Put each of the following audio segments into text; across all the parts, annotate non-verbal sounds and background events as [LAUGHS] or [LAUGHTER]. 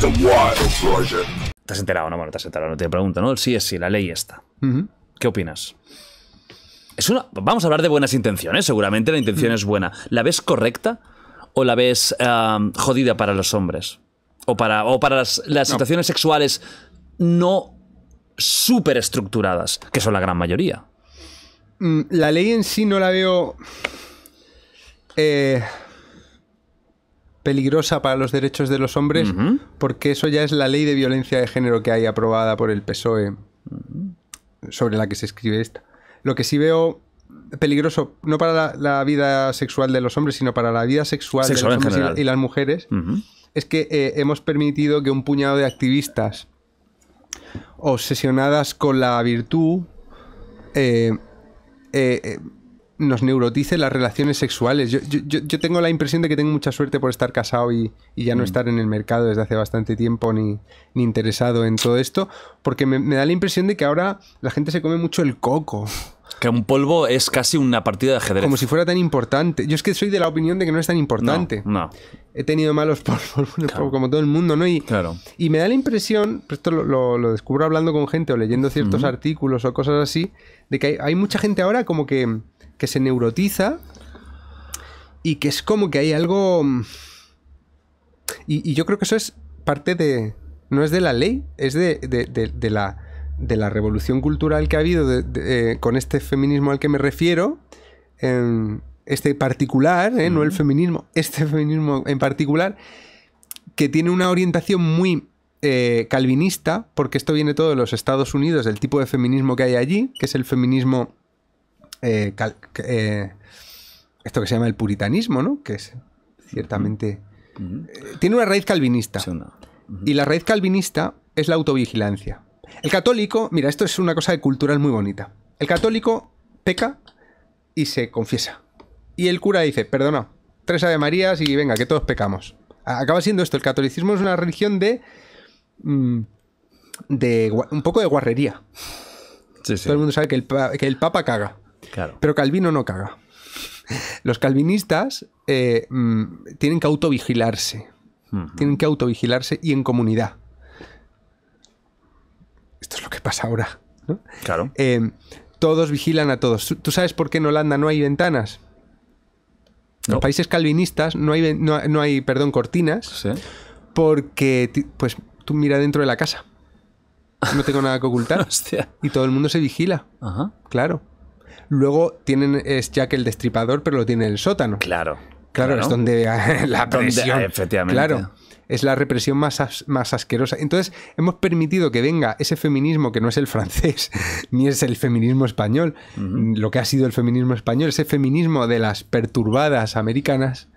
Te has enterado, no, bueno, te has enterado, no te pregunto, ¿no? Sí es sí, la ley está. ¿Qué opinas? Vamos a hablar de buenas intenciones, seguramente la intención es buena. ¿La ves correcta o la ves jodida para los hombres? O para, para las, situaciones sexuales no súper estructuradas, que son la gran mayoría. Mm, la ley en sí no la veo... Eh, peligrosa para los derechos de los hombres, porque eso ya es la ley de violencia de género que hay aprobada por el PSOE, sobre la que se escribe esta. Lo que sí veo peligroso, no para la, vida sexual de los hombres, sino para la vida sexual, de los hombres y, las mujeres, es que eh, hemos permitido que un puñado de activistas obsesionadas con la virtud eh, eh nos neurotice las relaciones sexuales. Yo, tengo la impresión de que tengo mucha suerte por estar casado y, ya no mm. estar en el mercado desde hace bastante tiempo ni, interesado en todo esto, porque me, da la impresión de que ahora la gente se come mucho el coco. Que un polvo es casi una partida de ajedrez. Como si fuera tan importante. Yo es que soy de la opinión de que no es tan importante. No. He tenido malos [LAUGHS] polvos, como todo el mundo, ¿no? Y, claro. y me da la impresión, pues esto lo, descubro hablando con gente o leyendo ciertos artículos o cosas así, de que hay mucha gente ahora como que que se neurotiza y que es como que hay algo... Mm, y, yo creo que eso es parte de... No es de la ley, es de, de, la, revolución cultural que ha habido eh, con este feminismo al que me refiero. Em, este particular, eh, no el feminismo, [LAUGHS] este feminismo en particular, que tiene una orientación muy eh, calvinista, porque esto viene todo de los Estados Unidos, del tipo de feminismo que hay allí, que es el feminismo eh, eh, esto que se llama el puritanismo, ¿no? Que es ciertamente... Eh, tiene una raíz calvinista. Y la raíz calvinista es la autovigilancia. El católico, mira, esto es una cosa cultural muy bonita. El católico peca y se confiesa. Y el cura dice, perdona, tres Ave Marías y venga, que todos pecamos. Acaba siendo esto, el catolicismo es una religión de... Mm, de un poco de guarrería. Todo el mundo sabe que el Papa caga. Pero Calvino no caga. Los calvinistas eh, mm, tienen que autovigilarse. Tienen que autovigilarse y en comunidad. Esto es lo que pasa ahora. Claro. Eh, todos vigilan a todos. ¿Tú sabes por qué en Holanda no hay ventanas? En los países calvinistas no hay, hay perdón, cortinas. Porque, pues, tú mira dentro de la casa. No tengo nada que ocultar. [LAUGHS] Hostia. Y todo el mundo se vigila. Ajá. Claro. Luego tienen, es Jack el destripador, pero lo tiene el sótano. Claro. Claro, es donde [LAUGHS] la presión. efectivamente. Claro. Es la represión más, más asquerosa. Entonces, hemos permitido que venga ese feminismo que no es el francés, [LAUGHS] ni es el feminismo español, lo que ha sido el feminismo español, ese feminismo de las perturbadas americanas,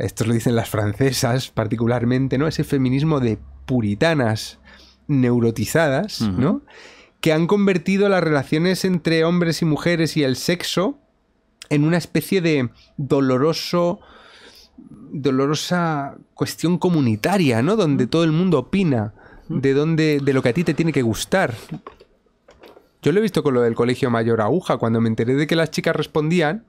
esto lo dicen las francesas particularmente, ¿no? Ese feminismo de puritanas neurotizadas, ¿no? que han convertido las relaciones entre hombres y mujeres y el sexo en una especie de doloroso dolorosa cuestión comunitaria, ¿no? Donde todo el mundo opina de dónde de lo que a ti te tiene que gustar. Yo lo he visto con lo del colegio mayor aguja, cuando me enteré de que las chicas respondían,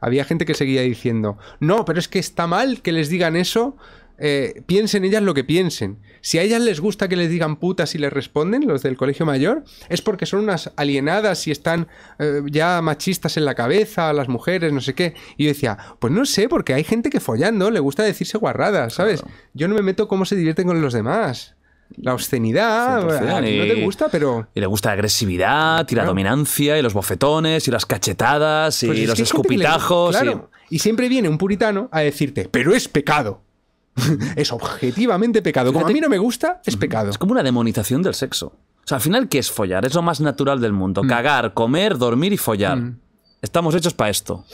había gente que seguía diciendo, "No, pero es que está mal que les digan eso eh, piensen ellas lo que piensen. Si a ellas les gusta que les digan putas y les responden, los del colegio mayor, es porque son unas alienadas y están eh, ya machistas en la cabeza, las mujeres, no sé qué. Y yo decía, pues no sé, porque hay gente que follando le gusta decirse guarradas, ¿sabes? Yo no me meto cómo se divierten con los demás. La obscenidad, no te gusta, pero. Y le gusta la agresividad, y la dominancia, y los bofetones, y las cachetadas, y pues los escupitajos. y siempre viene un puritano a decirte, pero es pecado. [LAUGHS] es objetivamente pecado. Como a mí no me gusta, es pecado. Es como una demonización del sexo. O sea, al final, ¿qué es follar? Es lo más natural del mundo. Mm. Cagar, comer, dormir y follar. Mm. Estamos hechos para esto.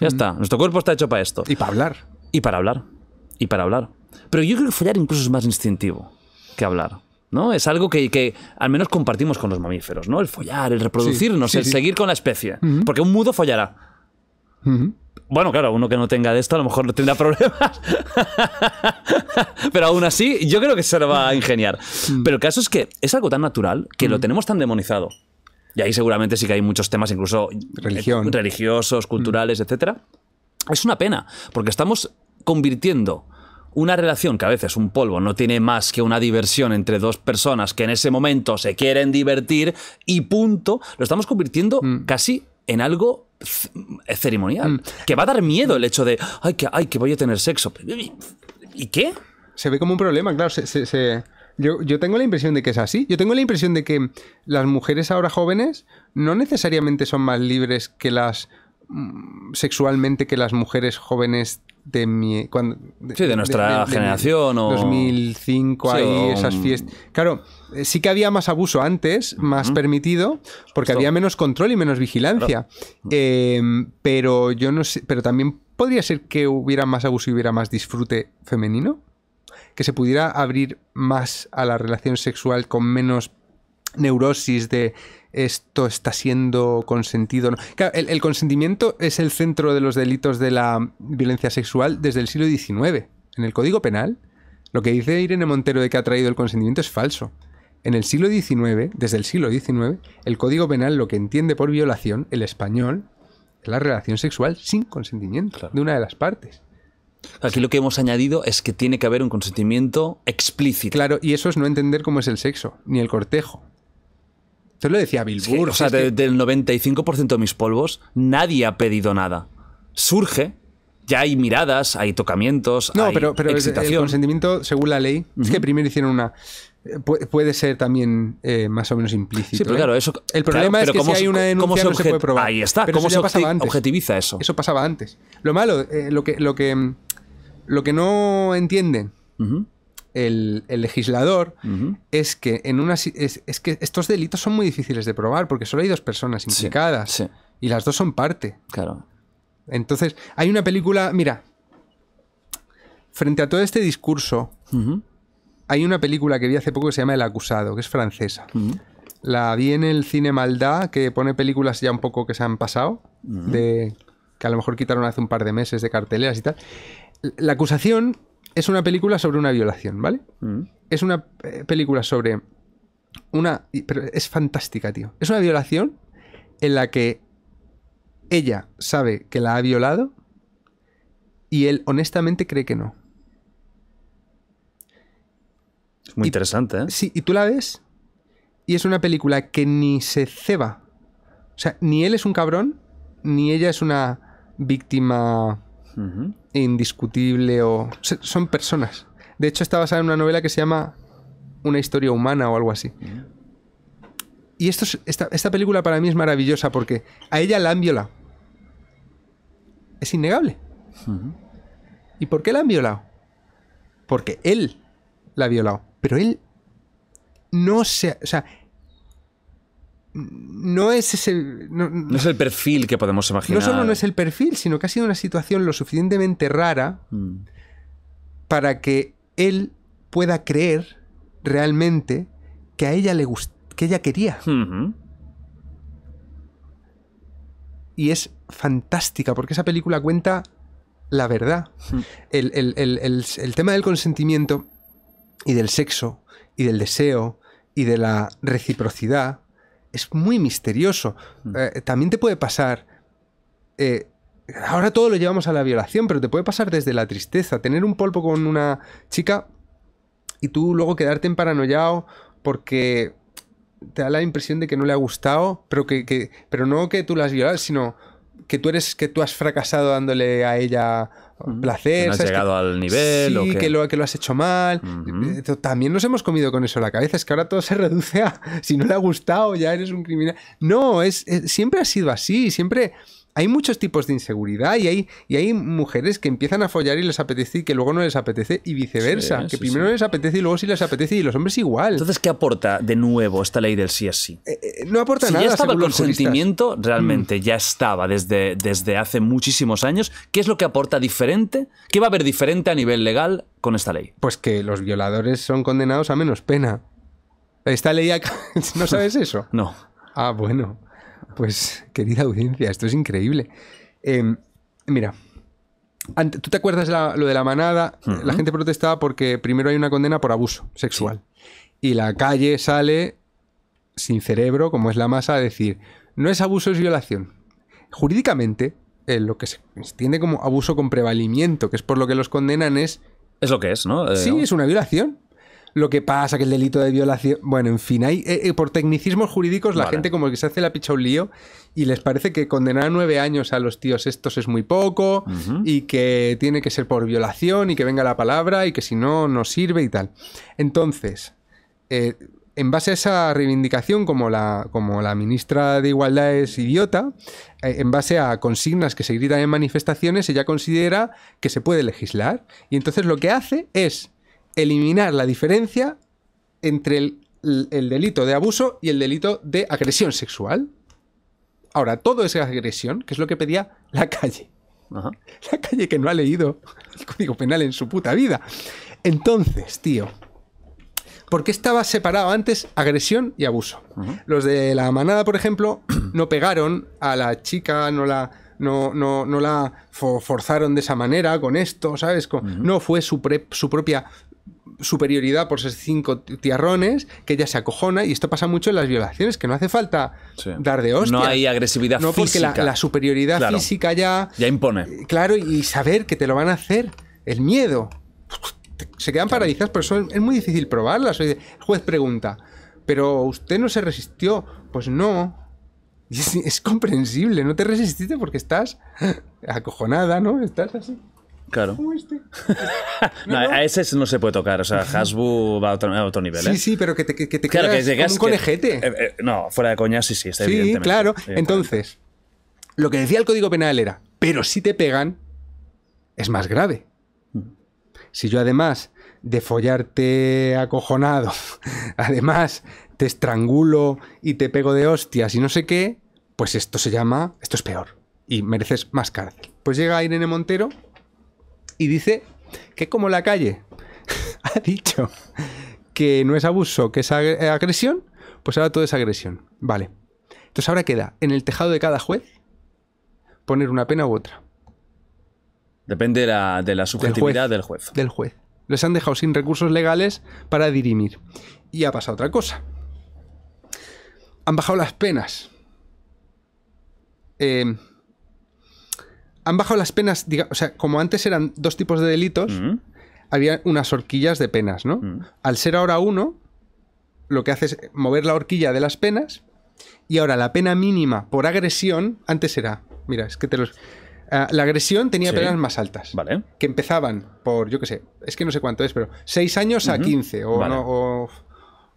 Ya mm. está. Nuestro cuerpo está hecho para esto. Y para hablar. Y para hablar. Y para hablar. Pero yo creo que follar incluso es más instintivo que hablar. ¿no? Es algo que, que, al menos compartimos con los mamíferos, ¿no? El follar, el reproducirnos, el seguir con la especie. Porque un mudo follará. Bueno, claro, uno que no tenga de esto a lo mejor no tendrá problemas. Pero aún así, yo creo que se lo va a ingeniar. Mm. Pero el caso es que es algo tan natural que lo mm. tenemos tan demonizado. Y ahí seguramente sí que hay muchos temas, incluso eh, religiosos, mm. culturales, etc. Es una pena, porque estamos convirtiendo una relación que a veces un polvo no tiene más que una diversión entre dos personas que en ese momento se quieren divertir y punto, lo estamos convirtiendo casi en algo eh, ceremonial. Mm. Que va a dar miedo el hecho de, ay que, ay, que voy a tener sexo. ¿Y qué? Se ve como un problema, claro. yo, tengo la impresión de que es así. Yo tengo la impresión de que las mujeres ahora jóvenes no necesariamente son más libres que las Mm, sexualmente que las mujeres jóvenes de mi. Cuando, sí, de nuestra generación o. 2005, ahí, esas fiestas. Claro, eh, sí que había más abuso antes, más permitido, porque había menos control y menos vigilancia. Em, pero yo no sé. Pero también podría ser que hubiera más abuso y hubiera más disfrute femenino. Que se pudiera abrir más a la relación sexual con menos neurosis de esto está siendo consentido. el, consentimiento es el centro de los delitos de la violencia sexual desde el siglo XIX. En el Código Penal, lo que dice Irene Montero de que ha traído el consentimiento es falso. En el siglo XIX, desde el siglo XIX, el Código Penal lo que entiende por violación, el español, es la relación sexual sin consentimiento de una de las partes. Aquí lo que hemos añadido es que tiene que haber un consentimiento explícito. Claro, y eso es no entender cómo es el sexo, ni el cortejo, te lo decía Bill Burr. o sea, del 95% de mis polvos, nadie ha pedido nada. Surge, ya hay miradas, hay tocamientos, no, pero, pero El consentimiento, según la ley, es que primero hicieron una. Eh, puede ser también eh, más o menos implícito. Sí, pero ¿eh? claro, eso. El problema es que si hay una denuncia se no se puede probar. Ahí está, ¿cómo se objetiviza eso? Eso pasaba antes. Lo malo, lo, que, lo, que, mm, lo que no entienden uh el, legislador es que en una, es, que estos delitos son muy difíciles de probar porque solo hay dos personas implicadas y las dos son parte. Claro. Entonces, hay una película, mira, frente a todo este discurso, hay una película que vi hace poco que se llama El acusado, que es francesa. La vi en el cine Maldad, que pone películas ya un poco que se han pasado, de, que a lo mejor quitaron hace un par de meses de carteleras y tal. La acusación es una película sobre una violación, ¿vale? Mm. Es una eh, película sobre una... Pero es fantástica, tío. Es una violación en la que ella sabe que la ha violado y él honestamente cree que no. Es muy interesante, ¿eh? Sí, y tú la ves y es una película que ni se ceba. O sea, ni él es un cabrón, ni ella es una víctima indiscutible o... Son personas. De hecho, está basada en una novela que se llama Una historia humana o algo así. Mm. Y esto esta, película para mí es maravillosa porque a ella la han violado. Es innegable. ¿Y por qué la han violado? Porque él la ha violado. Pero él no se... O sea, no es ese. No, es el perfil que podemos imaginar. No solo no es el perfil, sino que ha sido una situación lo suficientemente rara mm. para que él pueda creer realmente que a ella le que ella quería. Y es fantástica, porque esa película cuenta la verdad. Mm. El, el tema del consentimiento y del sexo y del deseo y de la reciprocidad es muy misterioso. Mm. Eh, también te puede pasar... Eh, ahora todo lo llevamos a la violación, pero te puede pasar desde la tristeza. Tener un polvo con una chica y tú luego quedarte en porque te da la impresión de que no le ha gustado, pero que, pero no que tú la has violado, sino que tú eres que tú has fracasado dándole a ella placer. has llegado al nivel. Sí, que, lo, que lo has hecho mal. Eh, también nos hemos comido con eso la cabeza. Es que ahora todo se [LAUGHS] reduce a si no le ha gustado, ya eres un criminal. No, es siempre ha sido así. Siempre hay muchos tipos de inseguridad y hay, mujeres que empiezan a follar y les apetece y que luego no les apetece y viceversa, que primero les apetece y luego sí les apetece y los hombres igual. Entonces, ¿qué aporta de nuevo esta ley del sí es sí? Eh, eh, no aporta nada. ya estaba el consentimiento, realmente mm. ya estaba desde, desde hace muchísimos años. ¿Qué es lo que aporta diferente? ¿Qué va a haber diferente a nivel legal con esta ley? Pues que los violadores son condenados a menos pena. Esta ley [LAUGHS] ¿No sabes eso? no. Ah, bueno pues querida audiencia, esto es increíble. Em, mira, ¿tú te acuerdas lo de la manada? La gente protestaba porque primero hay una condena por abuso sexual. Y la calle sale sin cerebro, como es la masa, a decir, no es abuso, es violación. Jurídicamente, eh, lo que se entiende como abuso con prevalimiento, que es por lo que los condenan, es... Es lo que es, ¿no? Eh, sí, es una violación lo que pasa, que el delito de violación. Bueno, en fin, hay, eh, eh, por tecnicismos jurídicos la gente como que se hace la picha un lío y les parece que condenar a nueve años a los tíos estos es muy poco y que tiene que ser por violación y que venga la palabra y que si no, no sirve y tal. Entonces, eh, en base a esa reivindicación, como la, como la ministra de Igualdad es idiota, en base a consignas que se gritan en manifestaciones, ella considera que se puede legislar. Y entonces lo que hace es eliminar la diferencia entre el, delito de abuso y el delito de agresión sexual. Ahora, todo es agresión, que es lo que pedía la calle. [LAUGHS] La calle que no ha leído el Código Penal en su puta vida. Entonces, tío, ¿por qué estaba separado antes agresión y abuso? Los de la manada, por ejemplo, [CLEARS THROAT] no pegaron a la chica, no la, no, la forzaron de esa manera con esto, ¿sabes? no fue su propia superioridad por ser cinco tiarrones que ella se acojona y esto pasa mucho en las violaciones que no hace falta dar de hostia. no hay agresividad no porque La, superioridad física ya ya impone claro y saber que te lo van a hacer el miedo se quedan paralizadas pero eso es, muy difícil probarlas el juez pregunta pero usted no se resistió pues no es comprensible no te resististe porque estás [LAUGHS] acojonada no estás así Claro. Este? [LAUGHS] no, a ese no se puede tocar. O sea, Hasbu va a otro, nivel. ¿eh? sí, pero que te, que, un conejete. no, fuera de coña, sí, sí, Sí, claro. Entonces, lo que decía el Código Penal era, pero si te pegan, es más grave. Mm. Si yo además de follarte acojonado, [LAUGHS] además te estrangulo y te pego de hostias y no sé qué, pues esto se llama, esto es peor y mereces más cárcel. Pues llega Irene Montero y dice que como la calle [LAUGHS] ha dicho que no es abuso, que es eh, agresión, pues ahora todo es agresión. Vale. Entonces ahora queda en el tejado de cada juez poner una pena u otra. Depende de la, subjetividad del juez, del juez. Del juez. Les han dejado sin recursos legales para dirimir. Y ha pasado otra cosa. Han bajado las penas. Eh, han bajado las penas, o sea, como antes eran dos tipos de delitos, había unas horquillas de penas, ¿no? Al ser ahora uno, lo que hace es mover la horquilla de las penas y ahora la pena mínima por agresión, antes era, mira, es que te los... Ah, la agresión tenía penas más altas. Vale. Que empezaban por, yo qué sé, es que no sé cuánto es, pero 6 años a 15 o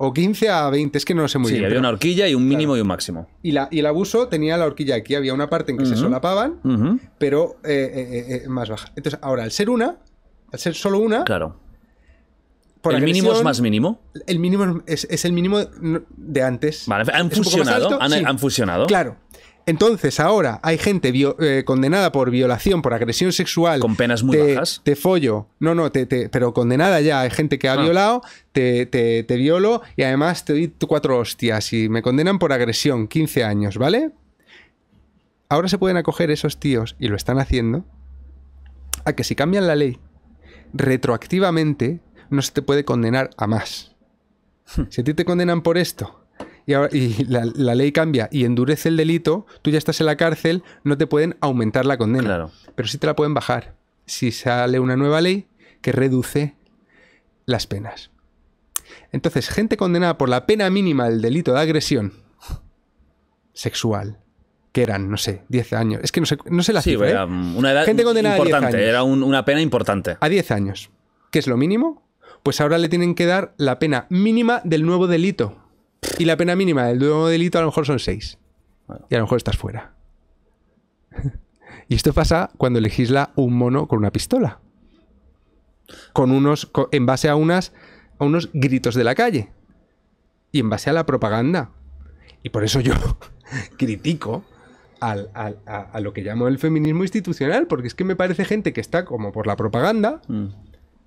o 15 a 20, es que no lo sé muy bien. Sí, había una horquilla y un mínimo y un máximo. Y, la, y el abuso tenía la horquilla aquí, había una parte en que se solapaban, pero eh, eh, eh, más baja. Entonces, ahora, al ser una, al ser solo una. Claro. Por ¿El mínimo es más mínimo? El mínimo es, es el mínimo de antes. Vale, han fusionado. Han, han fusionado. Claro. Entonces, ahora hay gente eh, condenada por violación, por agresión sexual. Con penas muy bajas. Te follo. No, no, te, pero condenada ya. Hay gente que ha ah. violado, te, te, violo y además te doy cuatro hostias y me condenan por agresión, 15 años, ¿vale? Ahora se pueden acoger esos tíos, y lo están haciendo, a que si cambian la ley, retroactivamente no se te puede condenar a más. Hmm. si a ti te condenan por esto y, la, ley cambia y endurece el delito, tú ya estás en la cárcel, no te pueden aumentar la condena. Pero sí te la pueden bajar. Si sale una nueva ley que reduce las penas. Entonces, gente condenada por la pena mínima del delito de agresión sexual, que eran, no sé, 10 años. Es que no se no sé la sí, cifra. ¿eh? una edad gente importante, a años. era una pena importante. A 10 años, que es lo mínimo, pues ahora le tienen que dar la pena mínima del nuevo delito. Y la pena mínima del nuevo delito a lo mejor son seis. Y a lo mejor estás fuera. [LAUGHS] y esto pasa cuando legisla un mono con una pistola. Con unos, en base a, unas, a unos gritos de la calle. Y en base a la propaganda. Y por eso yo [LAUGHS] critico a, lo que llamo el feminismo institucional, porque es que me parece gente que está como por la propaganda, mm.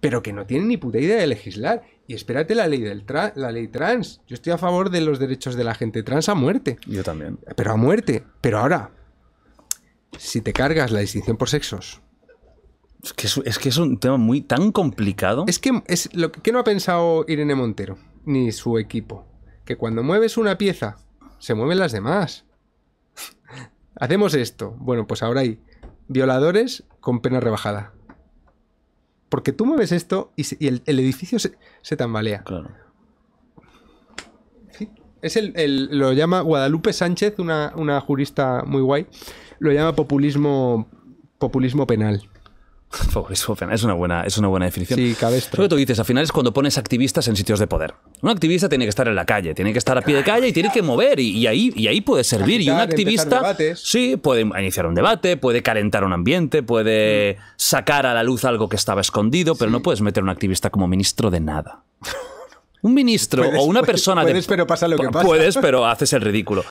pero que no tiene ni puta idea de legislar. Y espérate la ley, del la ley trans. Yo estoy a favor de los derechos de la gente trans a muerte. Yo también. Pero a muerte. Pero ahora, si te cargas la distinción por sexos. Es que es, es, que es un tema muy tan complicado. Es que es lo que no ha pensado Irene Montero, ni su equipo. Que cuando mueves una pieza, se mueven las demás. [LAUGHS] Hacemos esto. Bueno, pues ahora hay violadores con pena rebajada. Porque tú mueves esto y, el, edificio se, tambalea. Claro. Es lo llama Guadalupe Sánchez, una, jurista muy guay, lo llama populismo, populismo penal. [LAUGHS] es una buena, es una buena definición. Sí, Lo que tú dices, al final es cuando pones activistas en sitios de poder. Un activista tiene que estar en la calle, tiene que estar a pie de calle y tiene que mover y, ahí, y ahí puede servir. y un activista sí puede iniciar un debate, puede calentar un ambiente, puede sacar a la luz algo que estaba escondido, pero no puedes meter un activista como ministro de nada. [LAUGHS] Un ministro o una persona de... Puedes, pero pasa lo que pasa. Puedes, pero haces el ridículo.